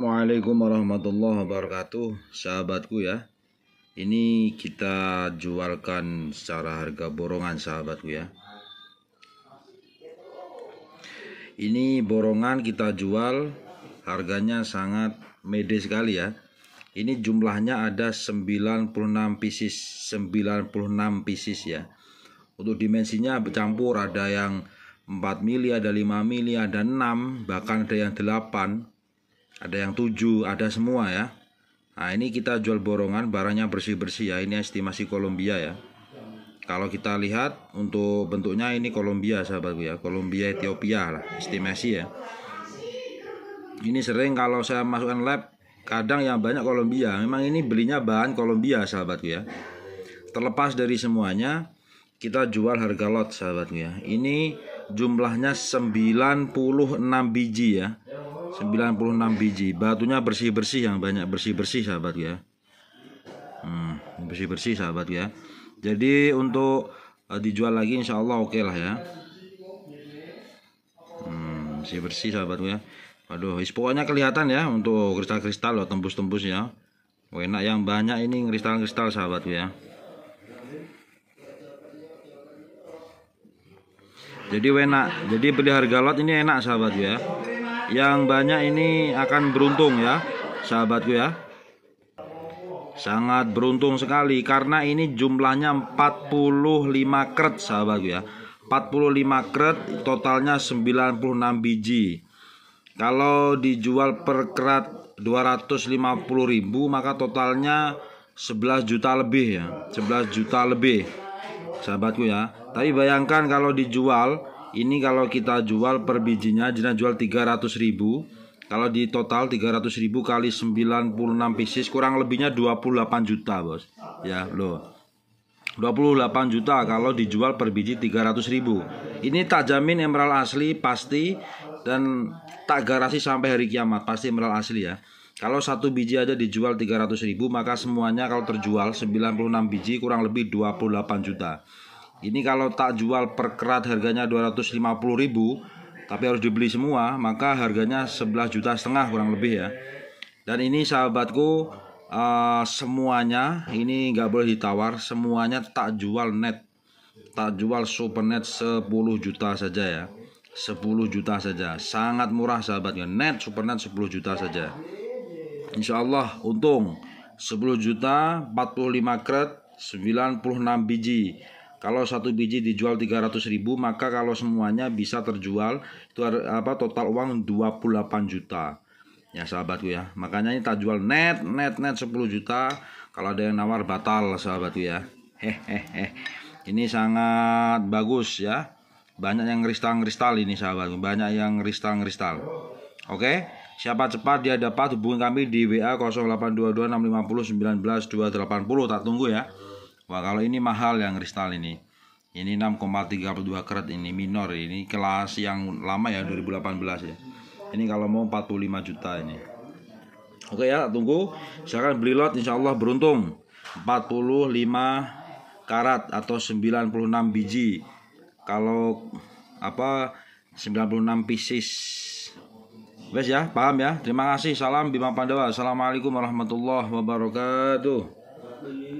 Assalamualaikum warahmatullahi wabarakatuh Sahabatku ya Ini kita jualkan secara harga borongan sahabatku ya Ini borongan kita jual Harganya sangat mede sekali ya Ini jumlahnya ada 96 pieces 96 pieces ya Untuk dimensinya bercampur Ada yang 4 mili, ada 5 mili, ada 6 Bahkan ada yang 8 ada yang tujuh, ada semua ya. Nah ini kita jual borongan, barangnya bersih-bersih ya, ini estimasi Kolombia ya. Kalau kita lihat untuk bentuknya ini Kolombia sahabatku ya, Kolombia Ethiopia lah, estimasi ya. Ini sering kalau saya masukkan lab, kadang yang banyak Kolombia. Memang ini belinya bahan Kolombia sahabatku ya. Terlepas dari semuanya, kita jual harga lot sahabatku ya. Ini jumlahnya 96 biji ya. 96 biji batunya bersih-bersih yang banyak bersih-bersih sahabat ya hmm, bersih-bersih sahabat ya jadi untuk uh, dijual lagi insya Allah oke okay lah ya hmm, bersih-bersih sahabat ya Waduh, pokoknya kelihatan ya untuk kristal-kristal loh tembus-tembus ya. Oh, enak yang banyak ini kristal-kristal sahabat ya. Jadi enak. Jadi beli harga lot ini enak sahabat ya yang banyak ini akan beruntung ya sahabatku ya sangat beruntung sekali karena ini jumlahnya 45 kret sahabatku ya 45 kret totalnya 96 biji kalau dijual per 250 ribu maka totalnya 11 juta lebih ya 11 juta lebih sahabatku ya tapi bayangkan kalau dijual ini kalau kita jual per bijinya Jina jual 300 ribu Kalau di total 300 ribu kali 96 pieces Kurang lebihnya 28 juta bos Ya loh 28 juta kalau dijual per biji 300 ribu Ini tak jamin emerald asli pasti Dan tak garasi sampai hari kiamat Pasti emerald asli ya kalau satu biji aja dijual 300 ribu maka semuanya kalau terjual 96 biji kurang lebih 28 juta ini kalau tak jual per kerat harganya 250 ribu tapi harus dibeli semua maka harganya 11 juta setengah kurang lebih ya dan ini sahabatku uh, semuanya ini nggak boleh ditawar semuanya tak jual net tak jual super net 10 juta saja ya 10 juta saja sangat murah sahabatnya net super net 10 juta saja Insya Allah untung 10 juta 45 kret 96 biji kalau satu biji dijual 300 ribu, maka kalau semuanya bisa terjual itu apa total uang 28 juta. Ya sahabatku ya. Makanya ini tak jual net net net 10 juta. Kalau ada yang nawar batal sahabatku ya. Hehehe. Ini sangat bagus ya. Banyak yang kristal-kristal ini sahabat Banyak yang kristal-kristal. Oke. Siapa cepat dia dapat hubungi kami di WA 0822 650 280 Tak tunggu ya. Wah, kalau ini mahal yang kristal ini. Ini 6,32 karat ini minor ini kelas yang lama ya 2018 ya. Ini kalau mau 45 juta ini. Oke ya, tunggu. Silahkan beli lot insya Allah beruntung. 45 karat atau 96 biji. Kalau apa 96 pieces. Wes ya, paham ya. Terima kasih. Salam Bima Pandawa. Assalamualaikum warahmatullahi wabarakatuh.